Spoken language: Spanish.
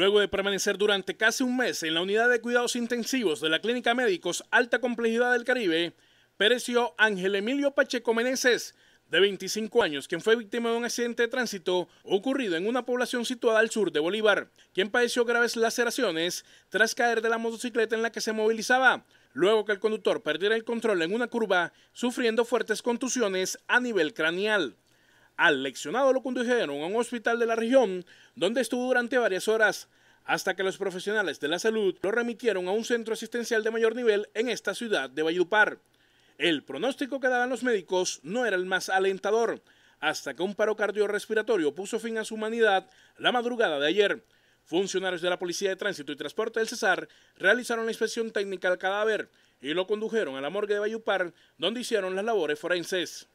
Luego de permanecer durante casi un mes en la unidad de cuidados intensivos de la Clínica Médicos Alta Complejidad del Caribe, pereció Ángel Emilio Pacheco Meneses, de 25 años, quien fue víctima de un accidente de tránsito ocurrido en una población situada al sur de Bolívar, quien padeció graves laceraciones tras caer de la motocicleta en la que se movilizaba, luego que el conductor perdiera el control en una curva, sufriendo fuertes contusiones a nivel craneal. Al leccionado lo condujeron a un hospital de la región, donde estuvo durante varias horas, hasta que los profesionales de la salud lo remitieron a un centro asistencial de mayor nivel en esta ciudad de Valledupar. El pronóstico que daban los médicos no era el más alentador, hasta que un paro cardiorrespiratorio puso fin a su humanidad la madrugada de ayer. Funcionarios de la Policía de Tránsito y Transporte del Cesar realizaron la inspección técnica al cadáver y lo condujeron a la morgue de Bayupar, donde hicieron las labores forenses.